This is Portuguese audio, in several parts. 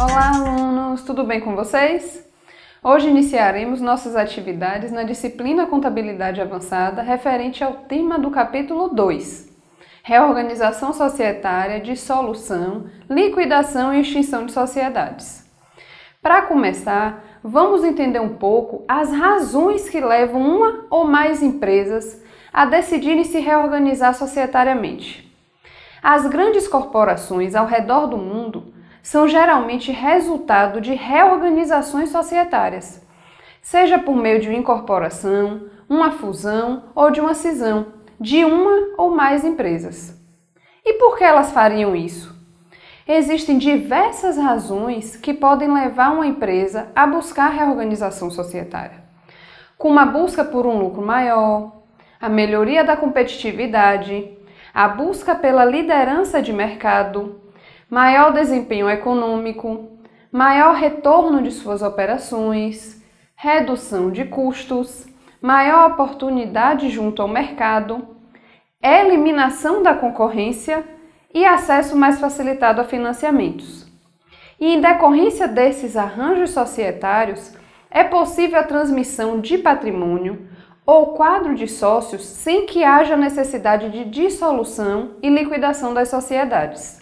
Olá, alunos! Tudo bem com vocês? Hoje iniciaremos nossas atividades na disciplina Contabilidade Avançada referente ao tema do capítulo 2, Reorganização Societária, Dissolução, Liquidação e Extinção de Sociedades. Para começar, vamos entender um pouco as razões que levam uma ou mais empresas a decidirem se reorganizar societariamente. As grandes corporações ao redor do mundo são geralmente resultado de reorganizações societárias, seja por meio de uma incorporação, uma fusão ou de uma cisão de uma ou mais empresas. E por que elas fariam isso? Existem diversas razões que podem levar uma empresa a buscar reorganização societária, como a busca por um lucro maior, a melhoria da competitividade, a busca pela liderança de mercado, maior desempenho econômico, maior retorno de suas operações, redução de custos, maior oportunidade junto ao mercado, eliminação da concorrência e acesso mais facilitado a financiamentos. E em decorrência desses arranjos societários, é possível a transmissão de patrimônio ou quadro de sócios sem que haja necessidade de dissolução e liquidação das sociedades.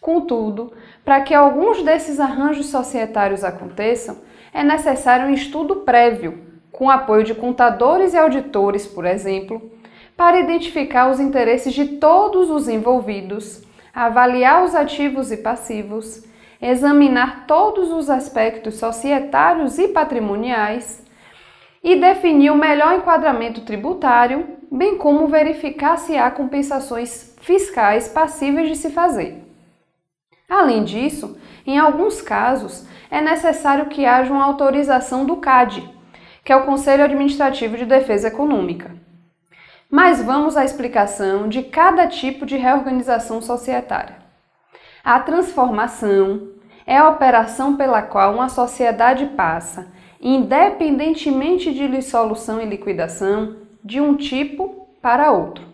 Contudo, para que alguns desses arranjos societários aconteçam, é necessário um estudo prévio, com apoio de contadores e auditores, por exemplo, para identificar os interesses de todos os envolvidos, avaliar os ativos e passivos, examinar todos os aspectos societários e patrimoniais e definir o melhor enquadramento tributário, bem como verificar se há compensações fiscais passíveis de se fazer. Além disso, em alguns casos, é necessário que haja uma autorização do CAD, que é o Conselho Administrativo de Defesa Econômica. Mas vamos à explicação de cada tipo de reorganização societária. A transformação é a operação pela qual uma sociedade passa, independentemente de dissolução e liquidação, de um tipo para outro.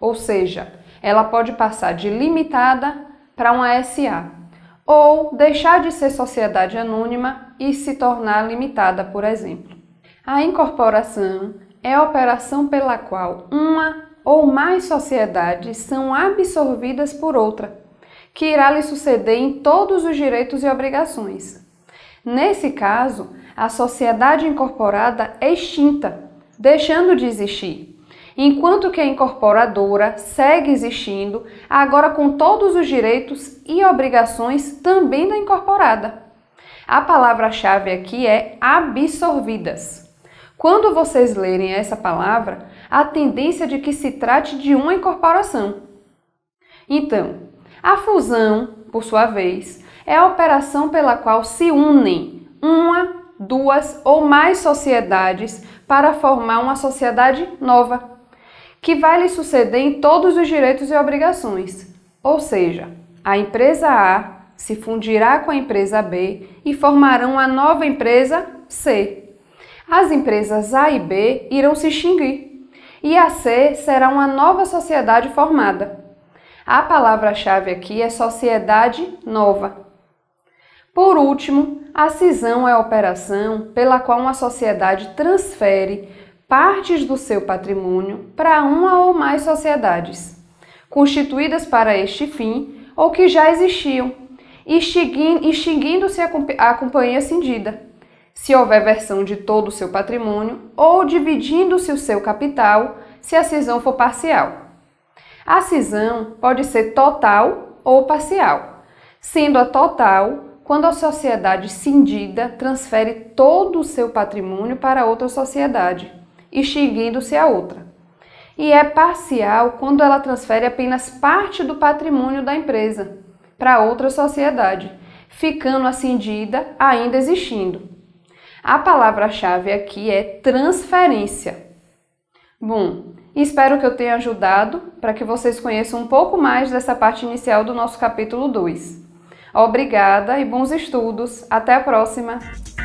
Ou seja, ela pode passar de limitada para uma SA, ou deixar de ser sociedade anônima e se tornar limitada, por exemplo. A incorporação é a operação pela qual uma ou mais sociedades são absorvidas por outra, que irá lhe suceder em todos os direitos e obrigações. Nesse caso, a sociedade incorporada é extinta, deixando de existir, enquanto que a incorporadora segue existindo, agora com todos os direitos e obrigações também da incorporada. A palavra-chave aqui é absorvidas. Quando vocês lerem essa palavra, a tendência é de que se trate de uma incorporação. Então, a fusão, por sua vez, é a operação pela qual se unem uma, duas ou mais sociedades para formar uma sociedade nova que vai lhe suceder em todos os direitos e obrigações. Ou seja, a empresa A se fundirá com a empresa B e formarão a nova empresa C. As empresas A e B irão se extinguir e a C será uma nova sociedade formada. A palavra-chave aqui é sociedade nova. Por último, a cisão é a operação pela qual uma sociedade transfere partes do seu patrimônio para uma ou mais sociedades, constituídas para este fim ou que já existiam, extinguindo-se a companhia cindida, se houver versão de todo o seu patrimônio ou dividindo-se o seu capital, se a cisão for parcial. A cisão pode ser total ou parcial, sendo a total quando a sociedade cindida transfere todo o seu patrimônio para outra sociedade extinguindo-se a outra. E é parcial quando ela transfere apenas parte do patrimônio da empresa para outra sociedade, ficando assim cindida ainda existindo. A palavra-chave aqui é transferência. Bom, espero que eu tenha ajudado para que vocês conheçam um pouco mais dessa parte inicial do nosso capítulo 2. Obrigada e bons estudos. Até a próxima!